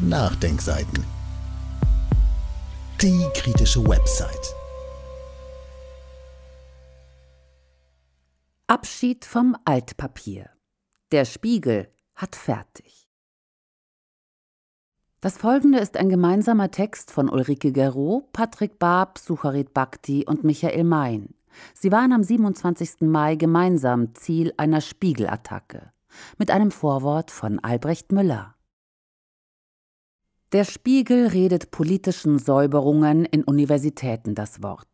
Nachdenkseiten. Die kritische Website. Abschied vom Altpapier. Der Spiegel hat fertig. Das folgende ist ein gemeinsamer Text von Ulrike Gero, Patrick Barb, Sucharit Bhakti und Michael Main. Sie waren am 27. Mai gemeinsam Ziel einer Spiegelattacke mit einem Vorwort von Albrecht Müller. Der Spiegel redet politischen Säuberungen in Universitäten das Wort.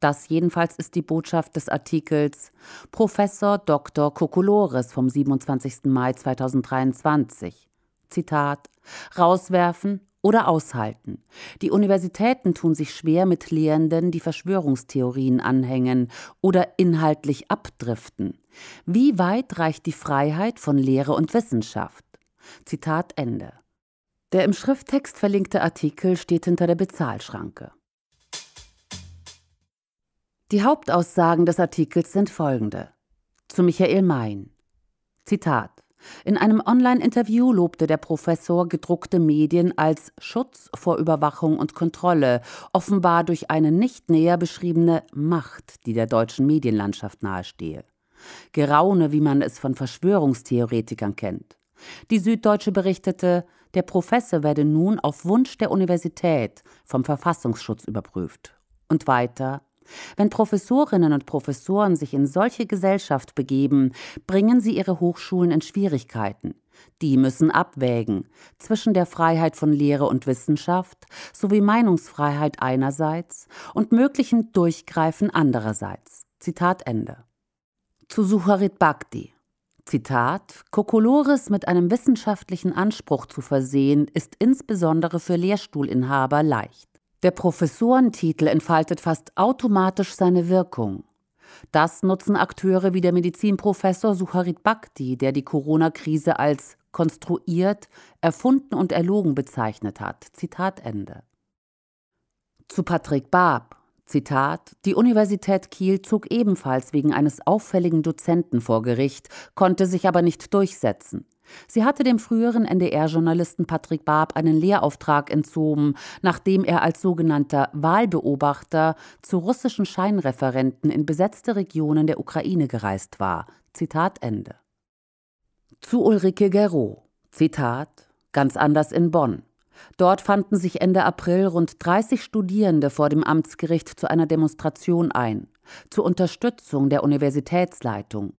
Das jedenfalls ist die Botschaft des Artikels Professor Dr. Kokolores vom 27. Mai 2023. Zitat: Rauswerfen oder aushalten. Die Universitäten tun sich schwer mit Lehrenden, die Verschwörungstheorien anhängen oder inhaltlich abdriften. Wie weit reicht die Freiheit von Lehre und Wissenschaft? Zitat Ende. Der im Schrifttext verlinkte Artikel steht hinter der Bezahlschranke. Die Hauptaussagen des Artikels sind folgende. Zu Michael Main. Zitat. In einem Online-Interview lobte der Professor gedruckte Medien als Schutz vor Überwachung und Kontrolle, offenbar durch eine nicht näher beschriebene Macht, die der deutschen Medienlandschaft nahestehe. Geraune, wie man es von Verschwörungstheoretikern kennt. Die Süddeutsche berichtete, der Professor werde nun auf Wunsch der Universität vom Verfassungsschutz überprüft. Und weiter wenn Professorinnen und Professoren sich in solche Gesellschaft begeben, bringen sie ihre Hochschulen in Schwierigkeiten. Die müssen abwägen zwischen der Freiheit von Lehre und Wissenschaft sowie Meinungsfreiheit einerseits und möglichen Durchgreifen andererseits. Zitat Ende. Zu Sucharit Bhakti. Zitat, Kokolores mit einem wissenschaftlichen Anspruch zu versehen, ist insbesondere für Lehrstuhlinhaber leicht. Der Professorentitel entfaltet fast automatisch seine Wirkung. Das nutzen Akteure wie der Medizinprofessor Sucharit Bhakti, der die Corona-Krise als konstruiert, erfunden und erlogen bezeichnet hat. Zitat Ende. Zu Patrick Barb. Zitat, die Universität Kiel zog ebenfalls wegen eines auffälligen Dozenten vor Gericht, konnte sich aber nicht durchsetzen. Sie hatte dem früheren NDR-Journalisten Patrick Barb einen Lehrauftrag entzogen, nachdem er als sogenannter Wahlbeobachter zu russischen Scheinreferenten in besetzte Regionen der Ukraine gereist war. Zitat Ende. Zu Ulrike Gero. Zitat, ganz anders in Bonn. Dort fanden sich Ende April rund 30 Studierende vor dem Amtsgericht zu einer Demonstration ein, zur Unterstützung der Universitätsleitung.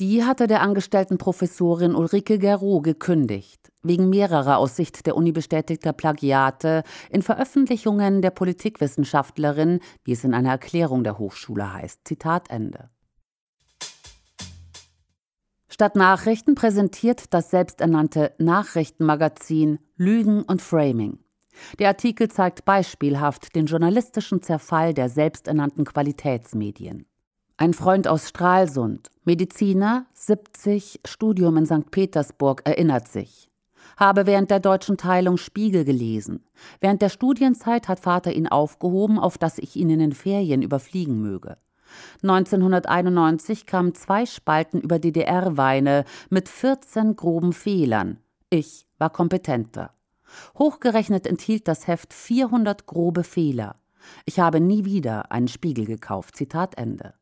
Die hatte der angestellten Professorin Ulrike Gerot gekündigt, wegen mehrerer aus Sicht der Uni bestätigter Plagiate in Veröffentlichungen der Politikwissenschaftlerin, wie es in einer Erklärung der Hochschule heißt. Zitat Ende. Statt Nachrichten präsentiert das selbsternannte Nachrichtenmagazin Lügen und Framing. Der Artikel zeigt beispielhaft den journalistischen Zerfall der selbsternannten Qualitätsmedien. Ein Freund aus Stralsund, Mediziner, 70, Studium in St. Petersburg, erinnert sich. Habe während der deutschen Teilung Spiegel gelesen. Während der Studienzeit hat Vater ihn aufgehoben, auf dass ich ihn in den Ferien überfliegen möge. 1991 kamen zwei Spalten über DDR-Weine mit 14 groben Fehlern. Ich war kompetenter. Hochgerechnet enthielt das Heft 400 grobe Fehler. Ich habe nie wieder einen Spiegel gekauft. Zitat Ende.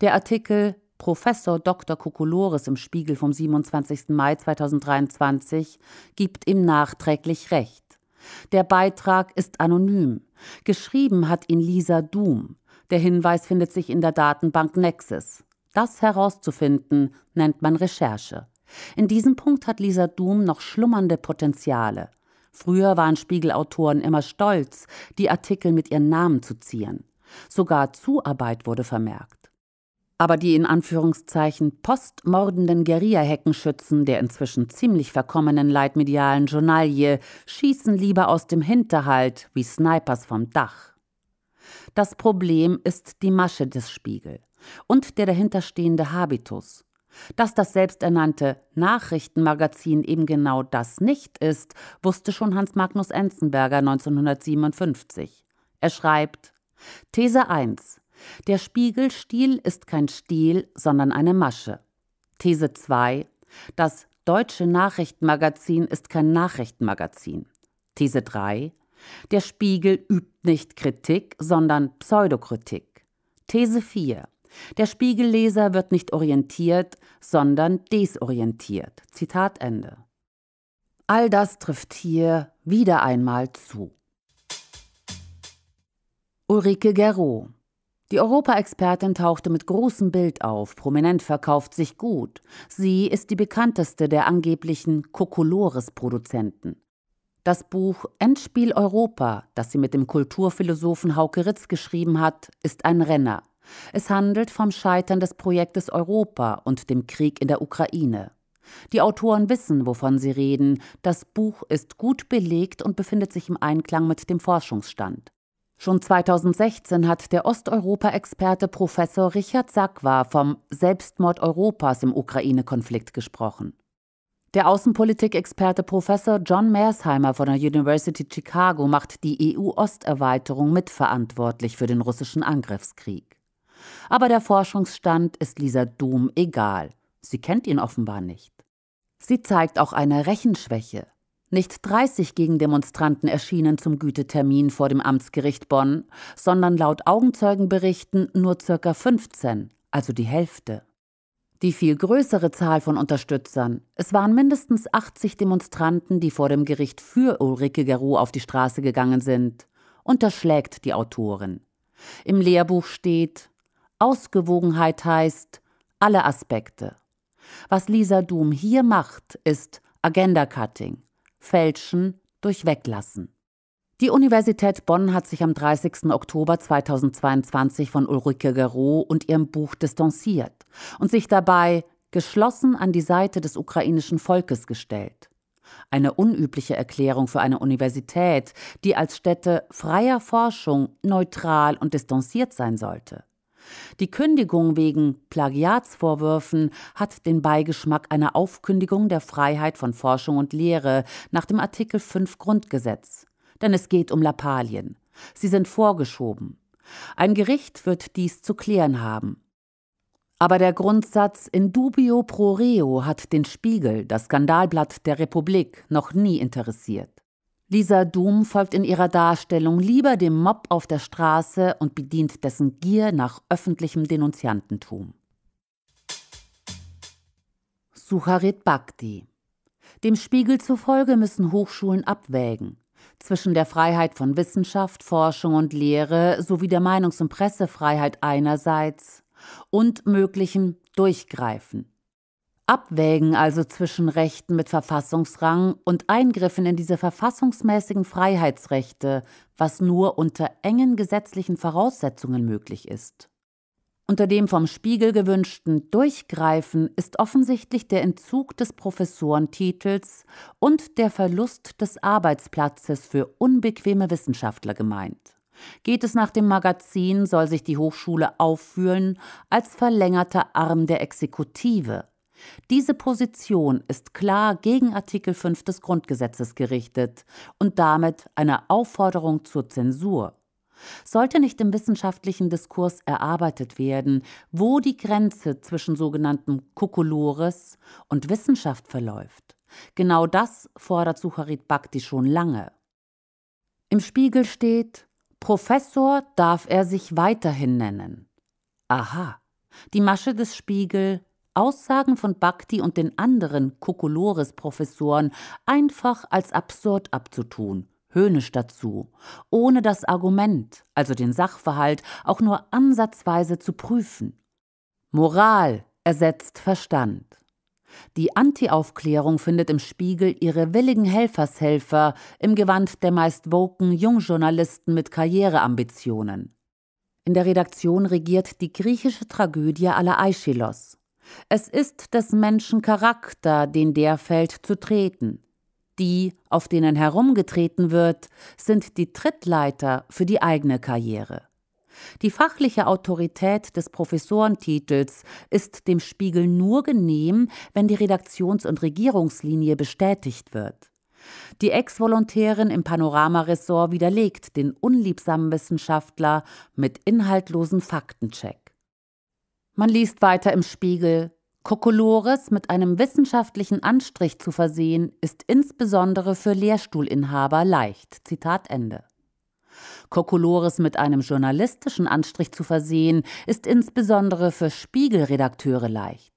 Der Artikel Professor Dr. Kokolores im Spiegel vom 27. Mai 2023 gibt ihm nachträglich recht. Der Beitrag ist anonym. Geschrieben hat ihn Lisa Doom. Der Hinweis findet sich in der Datenbank Nexus. Das herauszufinden, nennt man Recherche. In diesem Punkt hat Lisa Doom noch schlummernde Potenziale. Früher waren Spiegelautoren immer stolz, die Artikel mit ihren Namen zu zieren. Sogar Zuarbeit wurde vermerkt. Aber die in Anführungszeichen postmordenden Guerilla-Heckenschützen der inzwischen ziemlich verkommenen leitmedialen Journalie schießen lieber aus dem Hinterhalt wie Snipers vom Dach. Das Problem ist die Masche des Spiegel und der dahinterstehende Habitus. Dass das selbsternannte Nachrichtenmagazin eben genau das nicht ist, wusste schon Hans Magnus Enzenberger 1957. Er schreibt: These 1. Der Spiegelstil ist kein Stil, sondern eine Masche. These 2. Das deutsche Nachrichtenmagazin ist kein Nachrichtenmagazin. These 3. Der Spiegel übt nicht Kritik, sondern Pseudokritik. These 4. Der Spiegelleser wird nicht orientiert, sondern desorientiert. Zitat Ende. All das trifft hier wieder einmal zu. Ulrike Gero. Die Europa-Expertin tauchte mit großem Bild auf, prominent verkauft sich gut. Sie ist die bekannteste der angeblichen Kokolores-Produzenten. Das Buch Endspiel Europa, das sie mit dem Kulturphilosophen Hauke Ritz geschrieben hat, ist ein Renner. Es handelt vom Scheitern des Projektes Europa und dem Krieg in der Ukraine. Die Autoren wissen, wovon sie reden. Das Buch ist gut belegt und befindet sich im Einklang mit dem Forschungsstand. Schon 2016 hat der Osteuropa-Experte Professor Richard Sackwa vom Selbstmord Europas im Ukraine-Konflikt gesprochen. Der Außenpolitik-Experte Professor John Mersheimer von der University Chicago macht die EU-Osterweiterung mitverantwortlich für den russischen Angriffskrieg. Aber der Forschungsstand ist Lisa Doom egal. Sie kennt ihn offenbar nicht. Sie zeigt auch eine Rechenschwäche. Nicht 30 Gegendemonstranten erschienen zum Gütetermin vor dem Amtsgericht Bonn, sondern laut Augenzeugenberichten nur ca. 15, also die Hälfte die viel größere Zahl von Unterstützern. Es waren mindestens 80 Demonstranten, die vor dem Gericht für Ulrike Garou auf die Straße gegangen sind. Unterschlägt die Autorin. Im Lehrbuch steht, Ausgewogenheit heißt alle Aspekte. Was Lisa Doom hier macht, ist Agenda-Cutting, Fälschen durch Weglassen. Die Universität Bonn hat sich am 30. Oktober 2022 von Ulrike Gero und ihrem Buch distanziert und sich dabei geschlossen an die Seite des ukrainischen Volkes gestellt. Eine unübliche Erklärung für eine Universität, die als Stätte freier Forschung neutral und distanziert sein sollte. Die Kündigung wegen Plagiatsvorwürfen hat den Beigeschmack einer Aufkündigung der Freiheit von Forschung und Lehre nach dem Artikel 5 Grundgesetz denn es geht um Lappalien. Sie sind vorgeschoben. Ein Gericht wird dies zu klären haben. Aber der Grundsatz in dubio pro reo hat den Spiegel, das Skandalblatt der Republik, noch nie interessiert. Lisa Doom folgt in ihrer Darstellung lieber dem Mob auf der Straße und bedient dessen Gier nach öffentlichem Denunziantentum. Sucharit Bhakti. Dem Spiegel zufolge müssen Hochschulen abwägen zwischen der Freiheit von Wissenschaft, Forschung und Lehre sowie der Meinungs- und Pressefreiheit einerseits und möglichen Durchgreifen. Abwägen also zwischen Rechten mit Verfassungsrang und Eingriffen in diese verfassungsmäßigen Freiheitsrechte, was nur unter engen gesetzlichen Voraussetzungen möglich ist. Unter dem vom Spiegel gewünschten Durchgreifen ist offensichtlich der Entzug des Professorentitels und der Verlust des Arbeitsplatzes für unbequeme Wissenschaftler gemeint. Geht es nach dem Magazin, soll sich die Hochschule auffühlen als verlängerter Arm der Exekutive. Diese Position ist klar gegen Artikel 5 des Grundgesetzes gerichtet und damit eine Aufforderung zur Zensur. Sollte nicht im wissenschaftlichen Diskurs erarbeitet werden, wo die Grenze zwischen sogenanntem Kokolores und Wissenschaft verläuft? Genau das fordert Sucharit Bhakti schon lange. Im Spiegel steht, Professor darf er sich weiterhin nennen. Aha, die Masche des Spiegel, Aussagen von Bhakti und den anderen Kokolores-Professoren einfach als absurd abzutun, höhnisch dazu, ohne das Argument, also den Sachverhalt, auch nur ansatzweise zu prüfen. Moral ersetzt Verstand. Die Anti-Aufklärung findet im Spiegel ihre willigen Helfershelfer im Gewand der meist woken Jungjournalisten mit Karriereambitionen. In der Redaktion regiert die griechische Tragödie aller Aeschylos. Es ist des Menschen Charakter, den der fällt, zu treten. Die, auf denen herumgetreten wird, sind die Trittleiter für die eigene Karriere. Die fachliche Autorität des Professorentitels ist dem Spiegel nur genehm, wenn die Redaktions- und Regierungslinie bestätigt wird. Die Ex-Volontärin im Panorama-Ressort widerlegt den unliebsamen Wissenschaftler mit inhaltlosen Faktencheck. Man liest weiter im Spiegel, Kokolores mit einem wissenschaftlichen Anstrich zu versehen, ist insbesondere für Lehrstuhlinhaber leicht. Zitat Ende. Kokolores mit einem journalistischen Anstrich zu versehen, ist insbesondere für Spiegelredakteure leicht.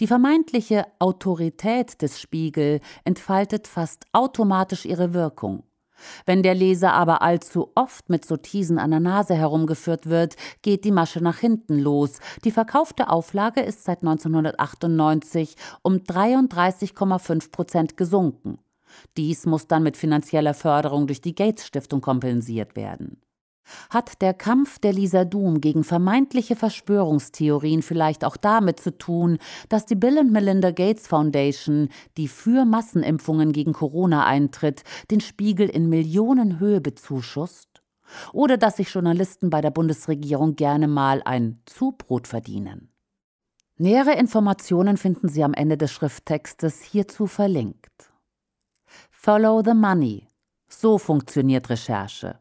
Die vermeintliche Autorität des Spiegel entfaltet fast automatisch ihre Wirkung. Wenn der Leser aber allzu oft mit Sottisen an der Nase herumgeführt wird, geht die Masche nach hinten los. Die verkaufte Auflage ist seit 1998 um 33,5 Prozent gesunken. Dies muss dann mit finanzieller Förderung durch die Gates Stiftung kompensiert werden hat der Kampf der Lisa Doom gegen vermeintliche Verschwörungstheorien vielleicht auch damit zu tun, dass die Bill und Melinda Gates Foundation, die für Massenimpfungen gegen Corona eintritt, den Spiegel in Millionenhöhe bezuschusst? Oder dass sich Journalisten bei der Bundesregierung gerne mal ein Zubrot verdienen? Nähere Informationen finden Sie am Ende des Schrifttextes hierzu verlinkt. Follow the Money. So funktioniert Recherche.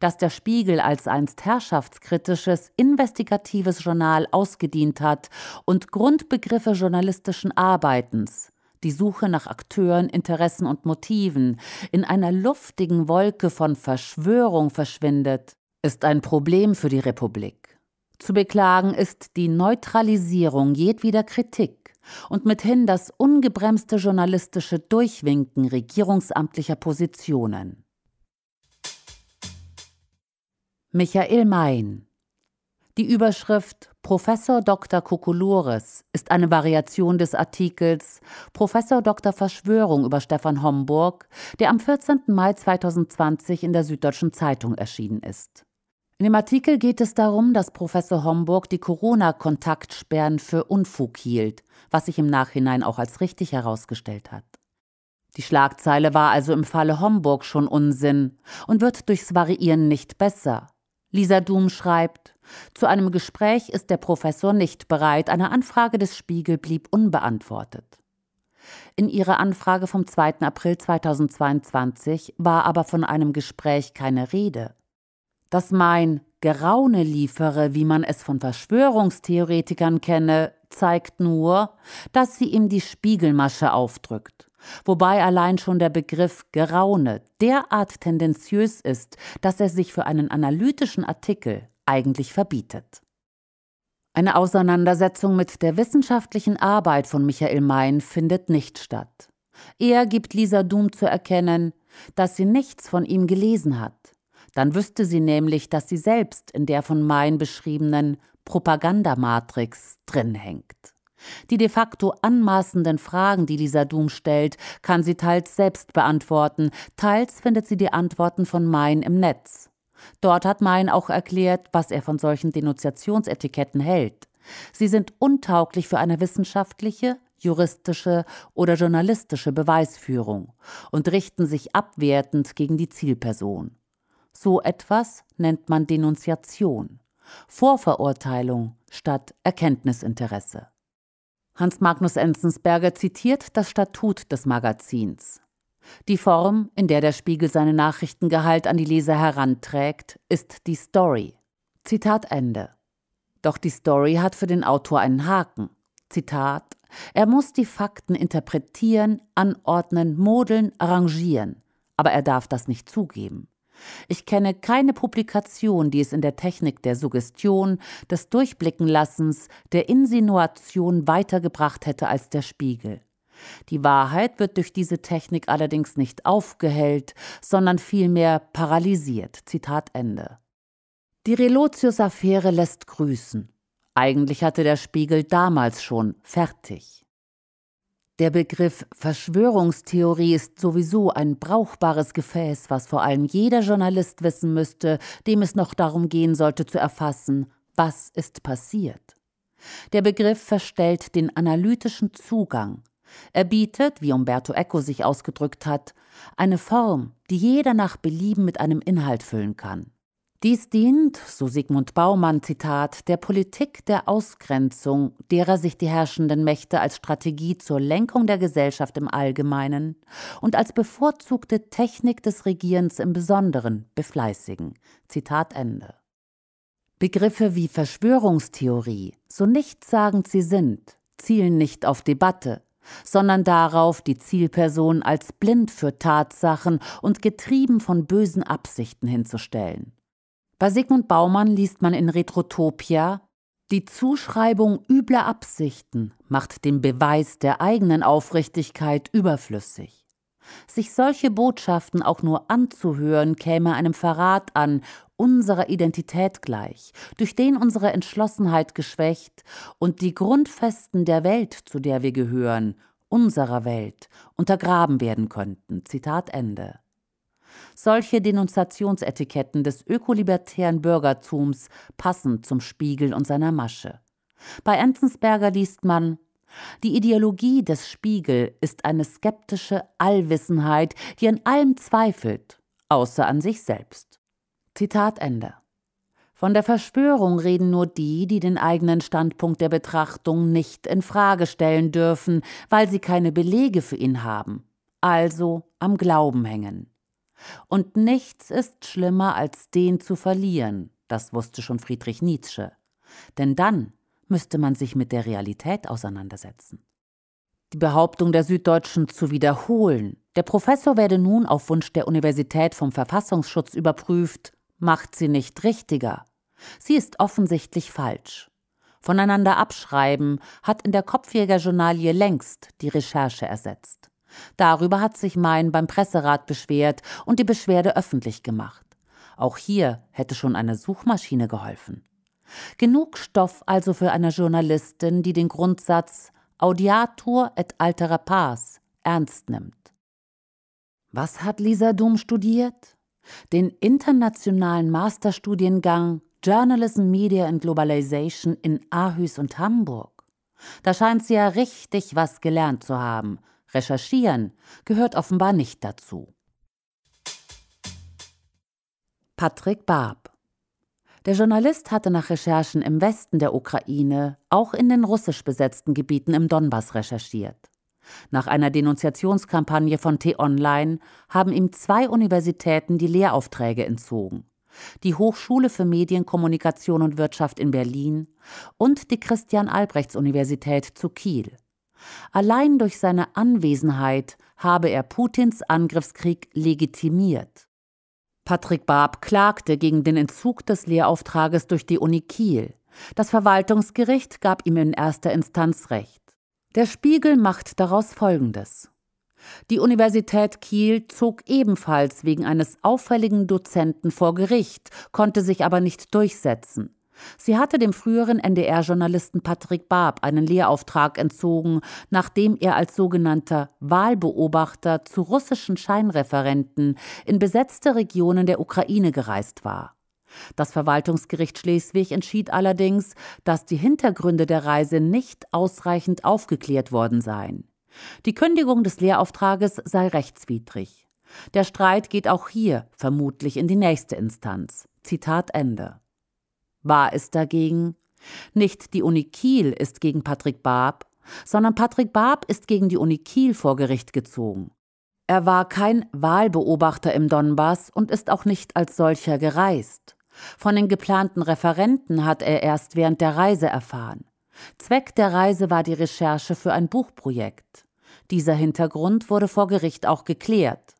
Dass der Spiegel als einst herrschaftskritisches, investigatives Journal ausgedient hat und Grundbegriffe journalistischen Arbeitens, die Suche nach Akteuren, Interessen und Motiven in einer luftigen Wolke von Verschwörung verschwindet, ist ein Problem für die Republik. Zu beklagen ist die Neutralisierung jedweder Kritik und mithin das ungebremste journalistische Durchwinken regierungsamtlicher Positionen. Michael Main. Die Überschrift Professor Dr. Kokolores ist eine Variation des Artikels Professor Dr. Verschwörung über Stefan Homburg, der am 14. Mai 2020 in der Süddeutschen Zeitung erschienen ist. In dem Artikel geht es darum, dass Professor Homburg die Corona-Kontaktsperren für Unfug hielt, was sich im Nachhinein auch als richtig herausgestellt hat. Die Schlagzeile war also im Falle Homburg schon Unsinn und wird durchs Variieren nicht besser. Lisa Doom schreibt, zu einem Gespräch ist der Professor nicht bereit, eine Anfrage des Spiegel blieb unbeantwortet. In ihrer Anfrage vom 2. April 2022 war aber von einem Gespräch keine Rede. Dass mein Geraune liefere, wie man es von Verschwörungstheoretikern kenne, zeigt nur, dass sie ihm die Spiegelmasche aufdrückt wobei allein schon der Begriff Geraune derart tendenziös ist, dass er sich für einen analytischen Artikel eigentlich verbietet. Eine Auseinandersetzung mit der wissenschaftlichen Arbeit von Michael Mein findet nicht statt. Er gibt Lisa Doom zu erkennen, dass sie nichts von ihm gelesen hat. Dann wüsste sie nämlich, dass sie selbst in der von Mein beschriebenen Propagandamatrix drin hängt. Die de facto anmaßenden Fragen, die Lisa Doom stellt, kann sie teils selbst beantworten, teils findet sie die Antworten von Mein im Netz. Dort hat Mein auch erklärt, was er von solchen Denunziationsetiketten hält. Sie sind untauglich für eine wissenschaftliche, juristische oder journalistische Beweisführung und richten sich abwertend gegen die Zielperson. So etwas nennt man Denunziation, Vorverurteilung statt Erkenntnisinteresse. Hans Magnus Enzensberger zitiert das Statut des Magazins. Die Form, in der der Spiegel seinen Nachrichtengehalt an die Leser heranträgt, ist die Story. Zitat Ende. Doch die Story hat für den Autor einen Haken. Zitat: Er muss die Fakten interpretieren, anordnen, modeln, arrangieren. Aber er darf das nicht zugeben. Ich kenne keine Publikation, die es in der Technik der Suggestion, des Durchblickenlassens, der Insinuation weitergebracht hätte als der Spiegel. Die Wahrheit wird durch diese Technik allerdings nicht aufgehellt, sondern vielmehr paralysiert. Zitat Ende. Die Relotius-Affäre lässt grüßen. Eigentlich hatte der Spiegel damals schon fertig. Der Begriff Verschwörungstheorie ist sowieso ein brauchbares Gefäß, was vor allem jeder Journalist wissen müsste, dem es noch darum gehen sollte zu erfassen, was ist passiert. Der Begriff verstellt den analytischen Zugang. Er bietet, wie Umberto Eco sich ausgedrückt hat, eine Form, die jeder nach Belieben mit einem Inhalt füllen kann. Dies dient, so Sigmund Baumann Zitat, der Politik der Ausgrenzung, derer sich die herrschenden Mächte als Strategie zur Lenkung der Gesellschaft im Allgemeinen und als bevorzugte Technik des Regierens im Besonderen befleißigen. Zitat Ende. Begriffe wie Verschwörungstheorie, so nichtssagend sie sind, zielen nicht auf Debatte, sondern darauf, die Zielperson als blind für Tatsachen und getrieben von bösen Absichten hinzustellen. Bei Sigmund Baumann liest man in Retrotopia, die Zuschreibung übler Absichten macht den Beweis der eigenen Aufrichtigkeit überflüssig. Sich solche Botschaften auch nur anzuhören, käme einem Verrat an, unserer Identität gleich, durch den unsere Entschlossenheit geschwächt und die Grundfesten der Welt, zu der wir gehören, unserer Welt, untergraben werden könnten. Zitat Ende. Solche Denunzationsetiketten des ökolibertären Bürgertums passen zum Spiegel und seiner Masche. Bei Enzensberger liest man die Ideologie des Spiegel ist eine skeptische Allwissenheit, die an allem zweifelt, außer an sich selbst. Zitat Ende. Von der Verschwörung reden nur die, die den eigenen Standpunkt der Betrachtung nicht in Frage stellen dürfen, weil sie keine Belege für ihn haben, also am Glauben hängen. Und nichts ist schlimmer, als den zu verlieren, das wusste schon Friedrich Nietzsche. Denn dann müsste man sich mit der Realität auseinandersetzen. Die Behauptung der Süddeutschen zu wiederholen, der Professor werde nun auf Wunsch der Universität vom Verfassungsschutz überprüft, macht sie nicht richtiger. Sie ist offensichtlich falsch. Voneinander abschreiben hat in der Kopfjägerjournalie längst die Recherche ersetzt. Darüber hat sich Mein beim Presserat beschwert und die Beschwerde öffentlich gemacht. Auch hier hätte schon eine Suchmaschine geholfen. Genug Stoff also für eine Journalistin, die den Grundsatz Audiatur et altera pars ernst nimmt. Was hat Lisa Doom studiert? Den internationalen Masterstudiengang Journalism, Media and Globalization in Aarhus und Hamburg. Da scheint sie ja richtig was gelernt zu haben – Recherchieren gehört offenbar nicht dazu. Patrick Barb der Journalist hatte nach Recherchen im Westen der Ukraine, auch in den russisch besetzten Gebieten im Donbass recherchiert. Nach einer Denunziationskampagne von T-Online haben ihm zwei Universitäten die Lehraufträge entzogen. Die Hochschule für Medienkommunikation und Wirtschaft in Berlin und die Christian-Albrechts-Universität zu Kiel. Allein durch seine Anwesenheit habe er Putins Angriffskrieg legitimiert. Patrick Barb klagte gegen den Entzug des Lehrauftrages durch die Uni Kiel. Das Verwaltungsgericht gab ihm in erster Instanz Recht. Der Spiegel macht daraus Folgendes. Die Universität Kiel zog ebenfalls wegen eines auffälligen Dozenten vor Gericht, konnte sich aber nicht durchsetzen. Sie hatte dem früheren NDR-Journalisten Patrick Barb einen Lehrauftrag entzogen, nachdem er als sogenannter Wahlbeobachter zu russischen Scheinreferenten in besetzte Regionen der Ukraine gereist war. Das Verwaltungsgericht Schleswig entschied allerdings, dass die Hintergründe der Reise nicht ausreichend aufgeklärt worden seien. Die Kündigung des Lehrauftrages sei rechtswidrig. Der Streit geht auch hier vermutlich in die nächste Instanz. Zitat Ende war es dagegen, nicht die Uni Kiel ist gegen Patrick Barb, sondern Patrick Barb ist gegen die Uni Kiel vor Gericht gezogen. Er war kein Wahlbeobachter im Donbass und ist auch nicht als solcher gereist. Von den geplanten Referenten hat er erst während der Reise erfahren. Zweck der Reise war die Recherche für ein Buchprojekt. Dieser Hintergrund wurde vor Gericht auch geklärt.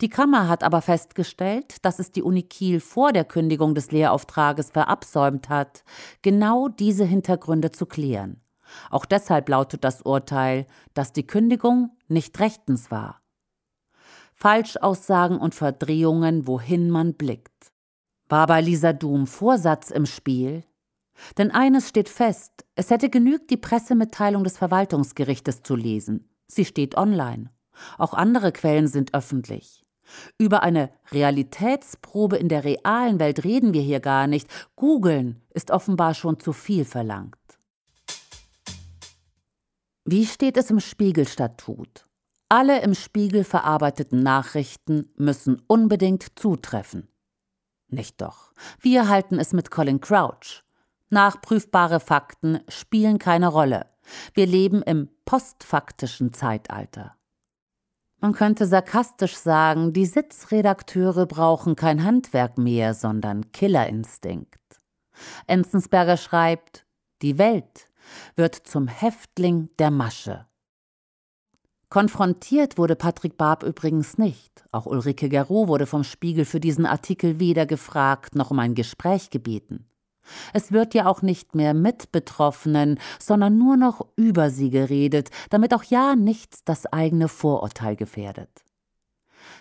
Die Kammer hat aber festgestellt, dass es die Uni Kiel vor der Kündigung des Lehrauftrages verabsäumt hat, genau diese Hintergründe zu klären. Auch deshalb lautet das Urteil, dass die Kündigung nicht rechtens war. Falschaussagen und Verdrehungen, wohin man blickt. War bei Lisa Doom Vorsatz im Spiel? Denn eines steht fest, es hätte genügt, die Pressemitteilung des Verwaltungsgerichtes zu lesen. Sie steht online. Auch andere Quellen sind öffentlich. Über eine Realitätsprobe in der realen Welt reden wir hier gar nicht. Googeln ist offenbar schon zu viel verlangt. Wie steht es im Spiegelstatut? Alle im Spiegel verarbeiteten Nachrichten müssen unbedingt zutreffen. Nicht doch. Wir halten es mit Colin Crouch. Nachprüfbare Fakten spielen keine Rolle. Wir leben im postfaktischen Zeitalter. Man könnte sarkastisch sagen, die Sitzredakteure brauchen kein Handwerk mehr, sondern Killerinstinkt. Enzensberger schreibt, die Welt wird zum Häftling der Masche. Konfrontiert wurde Patrick Barb übrigens nicht. Auch Ulrike Garot wurde vom Spiegel für diesen Artikel weder gefragt noch um ein Gespräch gebeten. Es wird ja auch nicht mehr mit Betroffenen, sondern nur noch über sie geredet, damit auch ja nichts das eigene Vorurteil gefährdet.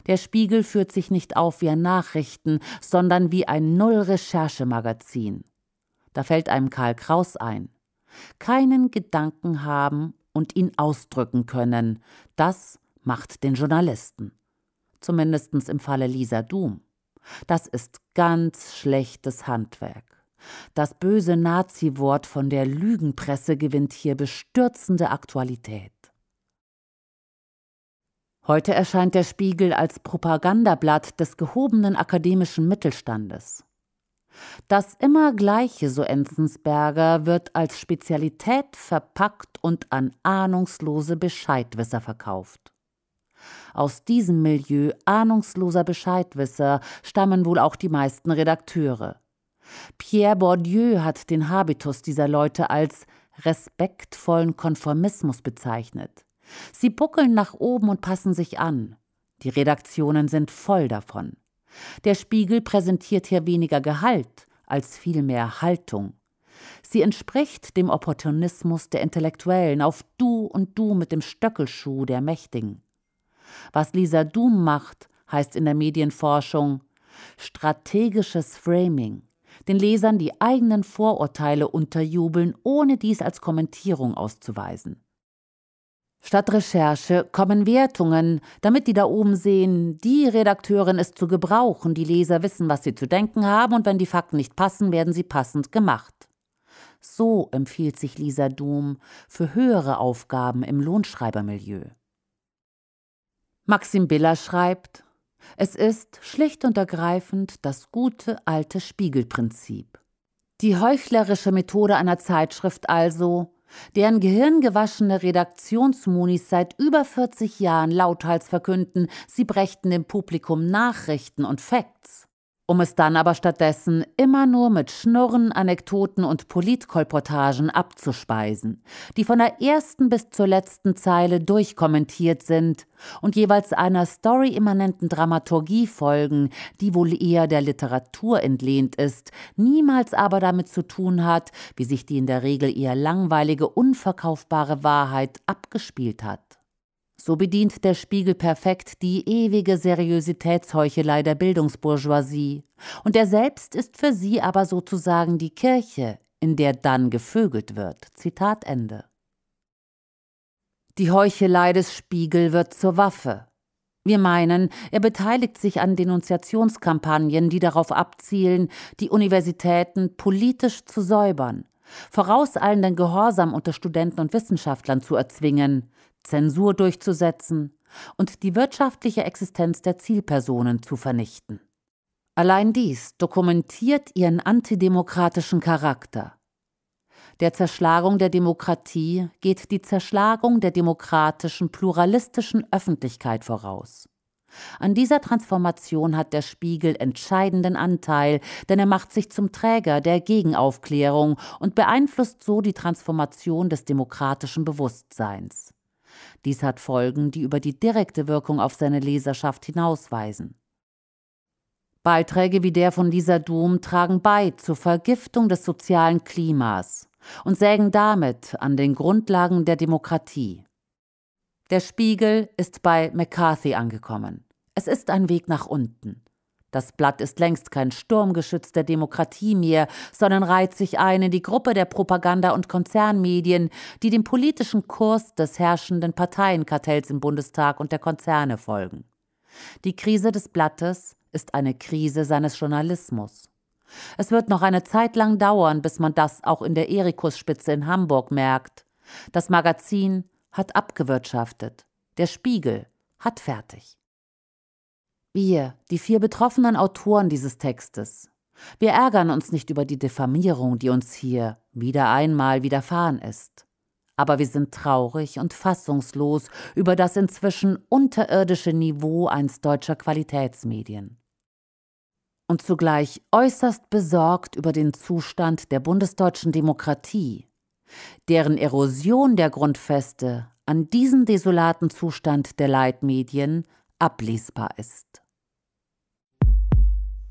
Der Spiegel führt sich nicht auf wie ein Nachrichten, sondern wie ein Null-Recherchemagazin. Da fällt einem Karl Kraus ein. Keinen Gedanken haben und ihn ausdrücken können, das macht den Journalisten. Zumindest im Falle Lisa Doom. Das ist ganz schlechtes Handwerk. Das böse Nazi-Wort von der Lügenpresse gewinnt hier bestürzende Aktualität. Heute erscheint der Spiegel als Propagandablatt des gehobenen akademischen Mittelstandes. Das immer gleiche, so Enzensberger, wird als Spezialität verpackt und an ahnungslose Bescheidwisser verkauft. Aus diesem Milieu ahnungsloser Bescheidwisser stammen wohl auch die meisten Redakteure. Pierre Bourdieu hat den Habitus dieser Leute als respektvollen Konformismus bezeichnet. Sie buckeln nach oben und passen sich an. Die Redaktionen sind voll davon. Der Spiegel präsentiert hier weniger Gehalt als vielmehr Haltung. Sie entspricht dem Opportunismus der Intellektuellen auf Du und Du mit dem Stöckelschuh der Mächtigen. Was Lisa Doom macht, heißt in der Medienforschung strategisches Framing den Lesern die eigenen Vorurteile unterjubeln, ohne dies als Kommentierung auszuweisen. Statt Recherche kommen Wertungen, damit die da oben sehen, die Redakteurin ist zu gebrauchen, die Leser wissen, was sie zu denken haben und wenn die Fakten nicht passen, werden sie passend gemacht. So empfiehlt sich Lisa Doom für höhere Aufgaben im Lohnschreibermilieu. Maxim Biller schreibt, es ist schlicht und ergreifend das gute alte Spiegelprinzip. Die heuchlerische Methode einer Zeitschrift also, deren gehirngewaschene Redaktionsmunis seit über 40 Jahren lauthals verkünden, sie brächten dem Publikum Nachrichten und Facts um es dann aber stattdessen immer nur mit Schnurren, Anekdoten und Politkolportagen abzuspeisen, die von der ersten bis zur letzten Zeile durchkommentiert sind und jeweils einer storyimmanenten Dramaturgie folgen, die wohl eher der Literatur entlehnt ist, niemals aber damit zu tun hat, wie sich die in der Regel eher langweilige, unverkaufbare Wahrheit abgespielt hat. So bedient der Spiegel perfekt die ewige Seriositätsheuchelei der Bildungsbourgeoisie. Und er selbst ist für sie aber sozusagen die Kirche, in der dann gevögelt wird. Zitat Ende. Die Heuchelei des Spiegel wird zur Waffe. Wir meinen, er beteiligt sich an Denunziationskampagnen, die darauf abzielen, die Universitäten politisch zu säubern, vorauseilenden Gehorsam unter Studenten und Wissenschaftlern zu erzwingen, Zensur durchzusetzen und die wirtschaftliche Existenz der Zielpersonen zu vernichten. Allein dies dokumentiert ihren antidemokratischen Charakter. Der Zerschlagung der Demokratie geht die Zerschlagung der demokratischen, pluralistischen Öffentlichkeit voraus. An dieser Transformation hat der Spiegel entscheidenden Anteil, denn er macht sich zum Träger der Gegenaufklärung und beeinflusst so die Transformation des demokratischen Bewusstseins. Dies hat Folgen, die über die direkte Wirkung auf seine Leserschaft hinausweisen. Beiträge wie der von Lisa Doom tragen bei zur Vergiftung des sozialen Klimas und sägen damit an den Grundlagen der Demokratie. Der Spiegel ist bei McCarthy angekommen. Es ist ein Weg nach unten. Das Blatt ist längst kein Sturmgeschütz der Demokratie mehr, sondern reiht sich ein in die Gruppe der Propaganda- und Konzernmedien, die dem politischen Kurs des herrschenden Parteienkartells im Bundestag und der Konzerne folgen. Die Krise des Blattes ist eine Krise seines Journalismus. Es wird noch eine Zeit lang dauern, bis man das auch in der Erikusspitze in Hamburg merkt. Das Magazin hat abgewirtschaftet. Der Spiegel hat fertig. Wir, die vier betroffenen Autoren dieses Textes, wir ärgern uns nicht über die Diffamierung, die uns hier wieder einmal widerfahren ist. Aber wir sind traurig und fassungslos über das inzwischen unterirdische Niveau eines deutscher Qualitätsmedien. Und zugleich äußerst besorgt über den Zustand der bundesdeutschen Demokratie, deren Erosion der Grundfeste an diesem desolaten Zustand der Leitmedien ablesbar ist.